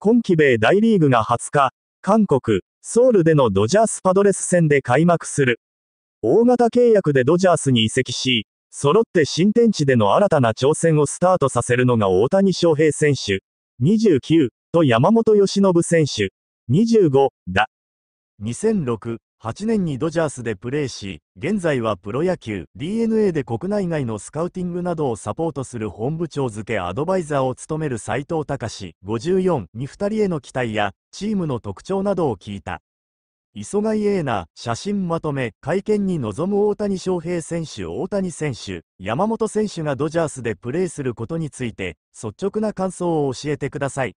今季米大リーグが20日、韓国、ソウルでのドジャースパドレス戦で開幕する。大型契約でドジャースに移籍し、揃って新天地での新たな挑戦をスタートさせるのが大谷翔平選手、29と山本由伸選手、25だ。2006 8年にドジャースでプレーし、現在はプロ野球、DNA で国内外のスカウティングなどをサポートする本部長付アドバイザーを務める斉藤隆54に2人への期待や、チームの特徴などを聞いた。磯貝英奈、写真まとめ、会見に臨む大谷翔平選手、大谷選手、山本選手がドジャースでプレーすることについて、率直な感想を教えてください。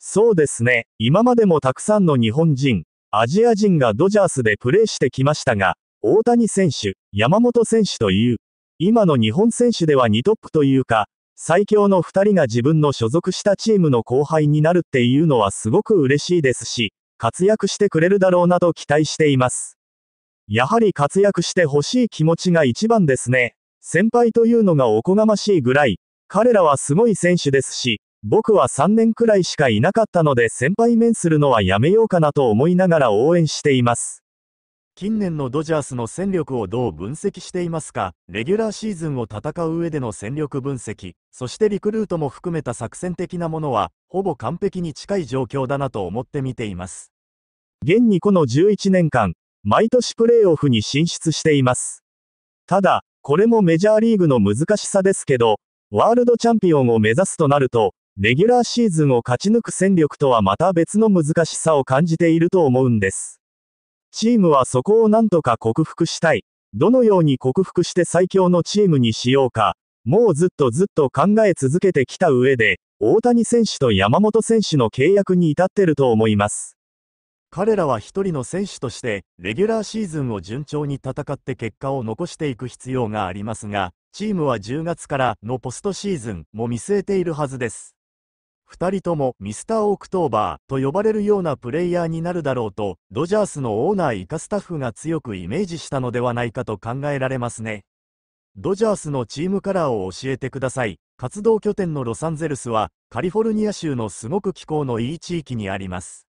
そうですね、今までもたくさんの日本人、アジア人がドジャースでプレーしてきましたが、大谷選手、山本選手という、今の日本選手では2トップというか、最強の2人が自分の所属したチームの後輩になるっていうのはすごく嬉しいですし、活躍してくれるだろうなと期待しています。やはり活躍してほしい気持ちが一番ですね。先輩というのがおこがましいぐらい、彼らはすごい選手ですし、僕は3年くらいしかいなかったので先輩面するのはやめようかなと思いながら応援しています。近年のドジャースの戦力をどう分析していますか、レギュラーシーズンを戦う上での戦力分析、そしてリクルートも含めた作戦的なものは、ほぼ完璧に近い状況だなと思って見ています。現にこの11年間、毎年プレーオフに進出しています。ただ、これもメジャーリーグの難しさですけど、ワールドチャンピオンを目指すとなると、レギュラーシーズンを勝ち抜く戦力とはまた別の難しさを感じていると思うんです。チームはそこをなんとか克服したい。どのように克服して最強のチームにしようか、もうずっとずっと考え続けてきた上で、大谷選手と山本選手の契約に至ってると思います。彼らは一人の選手として、レギュラーシーズンを順調に戦って結果を残していく必要がありますが、チームは10月からのポストシーズンも見据えているはずです。2人ともミスター・オクトーバーと呼ばれるようなプレイヤーになるだろうと、ドジャースのオーナー以下スタッフが強くイメージしたのではないかと考えられますね。ドジャースのチームカラーを教えてください。活動拠点のロサンゼルスは、カリフォルニア州のすごく気候のいい地域にあります。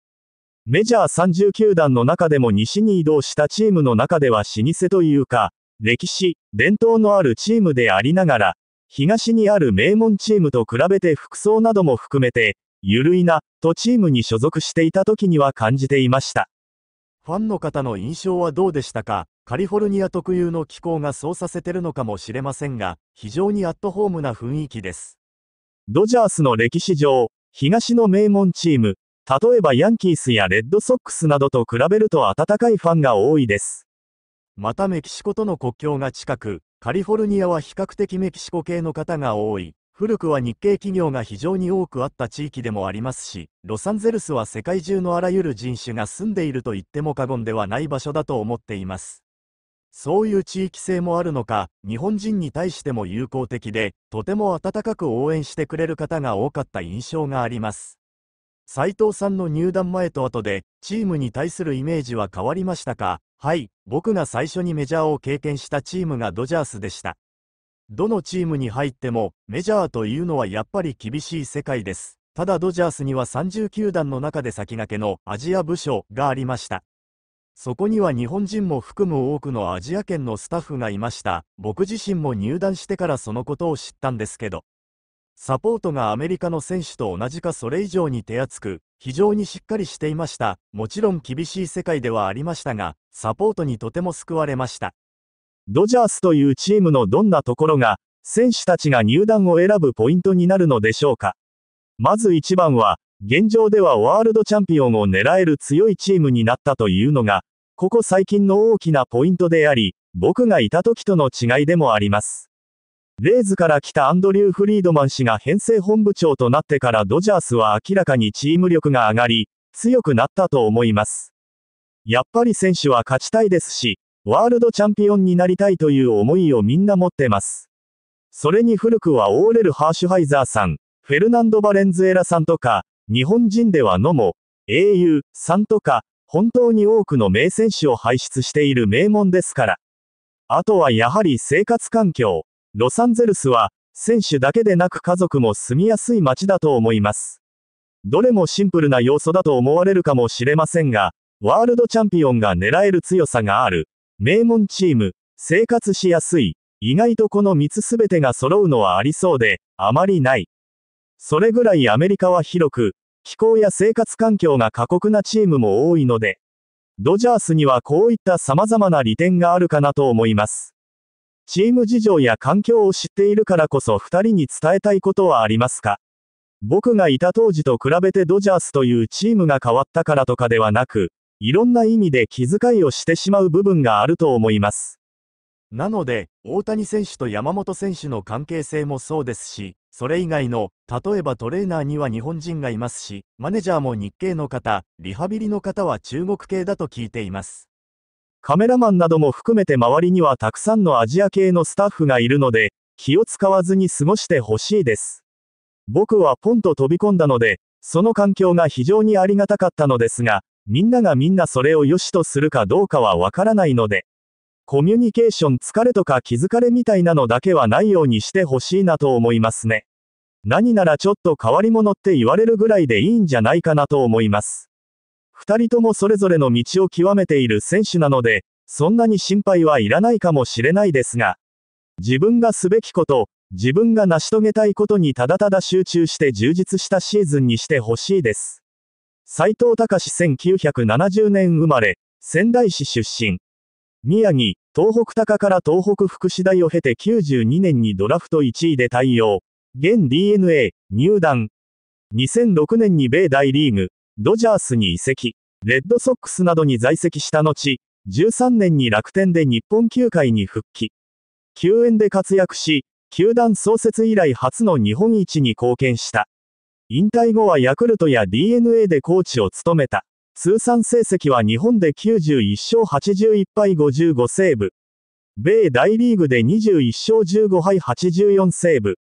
メジャー30球団の中でも西に移動したチームの中では老舗というか、歴史、伝統のあるチームでありながら、東にある名門チームと比べて服装なども含めて、ゆるいな、とチームに所属していた時には感じていました。ファンの方の印象はどうでしたかカリフォルニア特有の気候がそうさせてるのかもしれませんが、非常にアットホームな雰囲気です。ドジャースの歴史上、東の名門チーム、例えばヤンキースやレッドソックスなどと比べると温かいファンが多いです。またメキシコとの国境が近く、カリフォルニアは比較的メキシコ系の方が多い。古くは日系企業が非常に多くあった地域でもありますし、ロサンゼルスは世界中のあらゆる人種が住んでいると言っても過言ではない場所だと思っています。そういう地域性もあるのか、日本人に対しても友好的で、とても温かく応援してくれる方が多かった印象があります。斉藤さんの入団前と後で、チームに対するイメージは変わりましたかはい、僕が最初にメジャーを経験したチームがドジャースでした。どのチームに入っても、メジャーというのはやっぱり厳しい世界です。ただドジャースには30球団の中で先駆けのアジア部署がありました。そこには日本人も含む多くのアジア圏のスタッフがいました。僕自身も入団してからそのことを知ったんですけど。サポートがアメリカの選手と同じかそれ以上に手厚く、非常にしっかりしていました。もちろん厳しい世界ではありましたが、サポートにとても救われました。ドジャースというチームのどんなところが、選手たちが入団を選ぶポイントになるのでしょうか。まず一番は、現状ではワールドチャンピオンを狙える強いチームになったというのが、ここ最近の大きなポイントであり、僕がいた時との違いでもあります。レイズから来たアンドリュー・フリードマン氏が編成本部長となってからドジャースは明らかにチーム力が上がり、強くなったと思います。やっぱり選手は勝ちたいですし、ワールドチャンピオンになりたいという思いをみんな持ってます。それに古くはオーレル・ハーシュハイザーさん、フェルナンド・バレンズエラさんとか、日本人ではのも、英雄さんとか、本当に多くの名選手を輩出している名門ですから。あとはやはり生活環境。ロサンゼルスは、選手だけでなく家族も住みやすい街だと思います。どれもシンプルな要素だと思われるかもしれませんが、ワールドチャンピオンが狙える強さがある、名門チーム、生活しやすい、意外とこの3つ全てが揃うのはありそうで、あまりない。それぐらいアメリカは広く、気候や生活環境が過酷なチームも多いので、ドジャースにはこういった様々な利点があるかなと思います。チーム事情や環境を知っているからこそ2人に伝えたいことはありますか僕がいた当時と比べてドジャースというチームが変わったからとかではなく、いろんな意味で気遣いをしてしまう部分があると思います。なので、大谷選手と山本選手の関係性もそうですし、それ以外の、例えばトレーナーには日本人がいますし、マネジャーも日系の方、リハビリの方は中国系だと聞いています。カメラマンなども含めて周りにはたくさんのアジア系のスタッフがいるので、気を使わずに過ごしてほしいです。僕はポンと飛び込んだので、その環境が非常にありがたかったのですが、みんながみんなそれを良しとするかどうかはわからないので、コミュニケーション疲れとか気づかれみたいなのだけはないようにしてほしいなと思いますね。何ならちょっと変わり者って言われるぐらいでいいんじゃないかなと思います。二人ともそれぞれの道を極めている選手なので、そんなに心配はいらないかもしれないですが、自分がすべきこと、自分が成し遂げたいことにただただ集中して充実したシーズンにしてほしいです。斎藤隆1970年生まれ、仙台市出身。宮城、東北高から東北福祉大を経て92年にドラフト1位で対応。現 DNA、入団。2006年に米大リーグ、ドジャースに移籍、レッドソックスなどに在籍した後、13年に楽天で日本球界に復帰。救援で活躍し、球団創設以来初の日本一に貢献した。引退後はヤクルトや DNA でコーチを務めた。通算成績は日本で91勝81敗55セーブ。米大リーグで21勝15敗84セーブ。